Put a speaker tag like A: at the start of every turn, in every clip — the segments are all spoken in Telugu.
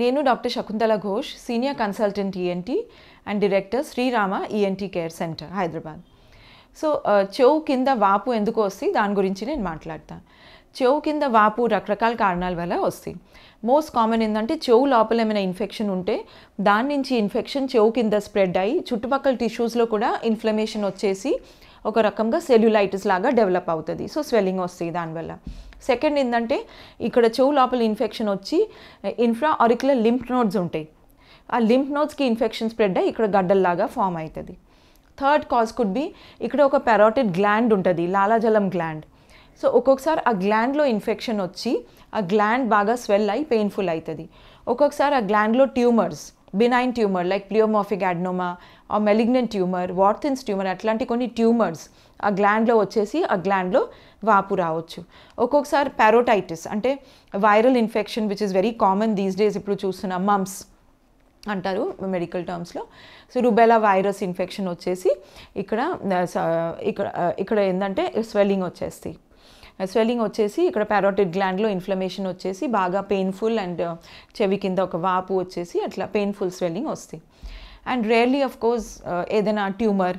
A: నేను doctor Shakuntala Ghosh senior consultant ENT e and director Srirama ENT e care centre Hyderabad so చెవు కింద వాపు ఎందుకు వస్తుంది దాని గురించి నేను మాట్లాడతాను చెవు కింద వాపు రకరకాల కారణాల వల్ల వస్తాయి మోస్ట్ కామన్ ఏంటంటే చెవు లోపల ఏమైనా ఇన్ఫెక్షన్ ఉంటే దాని నుంచి ఇన్ఫెక్షన్ చెవు కింద స్ప్రెడ్ అయ్యి చుట్టుపక్కల టిష్యూస్లో కూడా ఇన్ఫ్లమేషన్ వచ్చేసి ఒక రకంగా సెల్యులైటిస్ లాగా డెవలప్ అవుతుంది సో స్వెల్లింగ్ వస్తుంది దానివల్ల సెకండ్ ఏంటంటే ఇక్కడ చెవు లోపల ఇన్ఫెక్షన్ వచ్చి ఇన్ఫ్రా ఆరిక్యులర్ లింప్ నోడ్స్ ఉంటాయి ఆ లింప్ నోడ్స్కి ఇన్ఫెక్షన్ స్ప్రెడ్ అయ్యి ఇక్కడ గడ్డల్లాగా ఫామ్ అవుతుంది థర్డ్ కాజ్ కుడ్ బి ఇక్కడ ఒక పెరాటిడ్ గ్లాండ్ ఉంటుంది లాలాజలం గ్లాండ్ సో ఒక్కొక్కసారి ఆ గ్లాండ్లో ఇన్ఫెక్షన్ వచ్చి ఆ గ్లాండ్ బాగా స్వెల్ అయి పెయిన్ఫుల్ అవుతుంది ఒక్కొక్కసారి ఆ గ్లాండ్లో tumours benign tumour like pleomorphic adenoma ఆ మెలిగ్నెంట్ ట్యూమర్ వార్థిన్స్ ట్యూమర్ అట్లాంటి కొన్ని ట్యూమర్స్ ఆ గ్లాండ్లో వచ్చేసి ఆ గ్లాండ్లో వాపు రావచ్చు ఒక్కొక్కసారి పారోటైటిస్ అంటే viral infection which is very common these days ఇప్పుడు చూస్తున్న మమ్స్ అంటారు మెడికల్ టర్మ్స్లో సో రుబెలా వైరస్ ఇన్ఫెక్షన్ వచ్చేసి ఇక్కడ ఇక్కడ ఇక్కడ ఏంటంటే స్వెల్లింగ్ వచ్చేస్తాయి స్వెల్లింగ్ వచ్చేసి ఇక్కడ పారాటిడ్ గ్లాండ్లో ఇన్ఫ్లమేషన్ వచ్చేసి బాగా పెయిన్ఫుల్ అండ్ uh, చెవి కింద ఒక వాపు వచ్చేసి అట్లా పెయిన్ఫుల్ స్వెల్లింగ్ వస్తాయి అండ్ రేర్లీ ఆఫ్ కోర్స్ ఏదైనా ట్యూమర్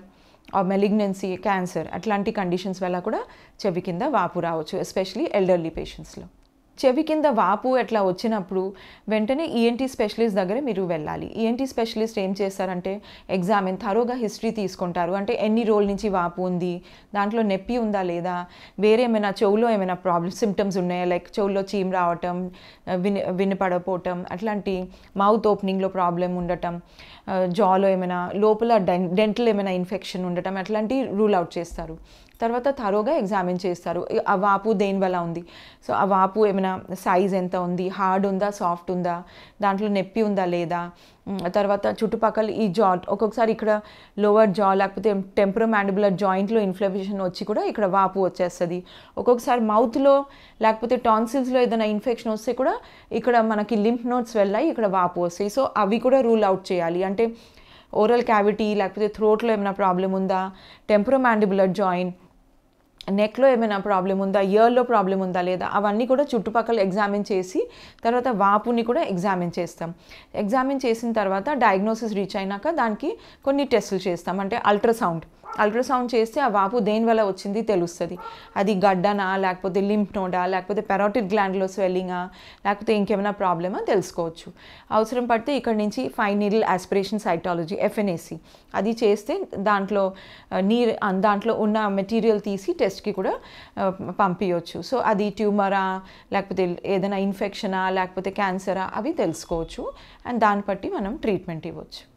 A: ఆ మెలిగ్నెన్సీ క్యాన్సర్ అట్లాంటి కండిషన్స్ వల్ల కూడా చెవి కింద వాపు రావచ్చు ఎస్పెషలీ ఎల్డర్లీ పేషెంట్స్లో చెవి కింద వాపు ఎట్లా వచ్చినప్పుడు వెంటనే ఈఎన్టీ స్పెషలిస్ట్ దగ్గర మీరు వెళ్ళాలి ఈఎన్టీ e స్పెషలిస్ట్ ఏం చేస్తారంటే ఎగ్జామిన్ తరోగా హిస్టరీ తీసుకుంటారు అంటే ఎన్ని రోజుల నుంచి వాపు ఉంది దాంట్లో నొప్పి ఉందా లేదా వేరే ఏమైనా చెవులో ఏమైనా ప్రాబ్లమ్ సిమ్టమ్స్ ఉన్నాయా లైక్ చెవులో చీమ్ రావటం విని వినపడపోవటం అట్లాంటి మౌత్ ఓపెనింగ్లో ప్రాబ్లం ఉండటం జాలో ఏమైనా లోపల డెంటల్ ఏమైనా ఇన్ఫెక్షన్ ఉండటం అట్లాంటివి రూల్ అవుట్ చేస్తారు తర్వాత తరోగా ఎగ్జామిన్ చేస్తారు ఆ వాపు దేనివల్ల ఉంది సో ఆ వాపు ఏమైనా సైజ్ ఎంత ఉంది హార్డ్ ఉందా సాఫ్ట్ ఉందా దాంట్లో నొప్పి ఉందా లేదా తర్వాత చుట్టుపక్కల ఈ జా ఒక్కొక్కసారి ఇక్కడ లోవర్ జా లేకపోతే టెంపరో మ్యాండిబులర్ జాయింట్లో ఇన్ఫ్లమేషన్ వచ్చి కూడా ఇక్కడ వాపు వచ్చేస్తుంది ఒక్కొక్కసారి మౌత్లో లేకపోతే టాన్సిల్స్లో ఏదైనా ఇన్ఫెక్షన్ వస్తే కూడా ఇక్కడ మనకి లింఫ్ నోట్స్ వెళ్ళాయి ఇక్కడ వాపు వస్తాయి సో అవి కూడా రూల్ అవుట్ చేయాలి అంటే ఓరల్ క్యావిటీ లేకపోతే థ్రోట్లో ఏమైనా ప్రాబ్లం ఉందా టెంపరో మ్యాండిబులర్ జాయింట్ నెక్లో ఏమైనా ప్రాబ్లం ఉందా ఇయర్లో ప్రాబ్లం ఉందా లేదా అవన్నీ కూడా చుట్టుపక్కల ఎగ్జామిన్ చేసి తర్వాత వాపుని కూడా ఎగ్జామిన్ చేస్తాం ఎగ్జామిన్ చేసిన తర్వాత డయాగ్నోసిస్ రీచ్ అయినాక దానికి కొన్ని టెస్టులు చేస్తాం అంటే అల్ట్రాసౌండ్ అల్ట్రాసౌండ్ చేస్తే ఆ వాపు దేనివల్ల వచ్చింది తెలుస్తుంది అది గడ్డనా లేకపోతే లింప్ నోడా లేకపోతే పెరాటిక్ గ్లాండ్లో స్వెల్లింగా లేకపోతే ఇంకేమైనా ప్రాబ్లమా తెలుసుకోవచ్చు అవసరం పడితే ఇక్కడ నుంచి fine needle aspiration cytology FNAC అది చేస్తే దాంట్లో నీరు దాంట్లో ఉన్న మెటీరియల్ తీసి టెస్ట్ టెస్ట్కి కూడా పంపించవచ్చు సో అది ట్యూమరా లేకపోతే ఏదైనా ఇన్ఫెక్షనా లేకపోతే క్యాన్సరా అవి తెలుసుకోవచ్చు అండ్ దాన్ని బట్టి మనం ట్రీట్మెంట్ ఇవ్వచ్చు